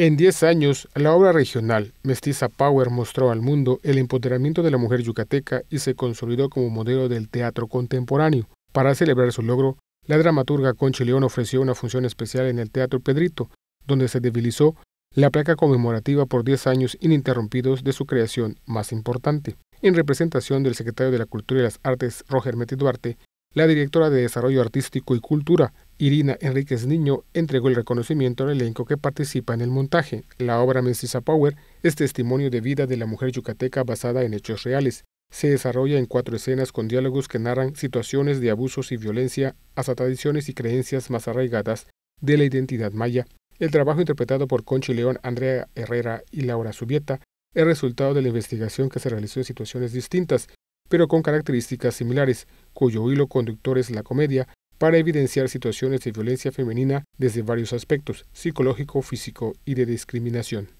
En 10 años, la obra regional Mestiza Power mostró al mundo el empoderamiento de la mujer yucateca y se consolidó como modelo del teatro contemporáneo. Para celebrar su logro, la dramaturga Conchi León ofreció una función especial en el Teatro Pedrito, donde se debilizó la placa conmemorativa por 10 años ininterrumpidos de su creación más importante. En representación del secretario de la Cultura y las Artes, Roger Meti Duarte, la directora de Desarrollo Artístico y Cultura, Irina Enríquez Niño, entregó el reconocimiento al elenco que participa en el montaje. La obra Mestiza Power es testimonio de vida de la mujer yucateca basada en hechos reales. Se desarrolla en cuatro escenas con diálogos que narran situaciones de abusos y violencia hasta tradiciones y creencias más arraigadas de la identidad maya. El trabajo interpretado por Conchi León, Andrea Herrera y Laura Subieta es resultado de la investigación que se realizó en situaciones distintas pero con características similares, cuyo hilo conductor es la comedia, para evidenciar situaciones de violencia femenina desde varios aspectos, psicológico, físico y de discriminación.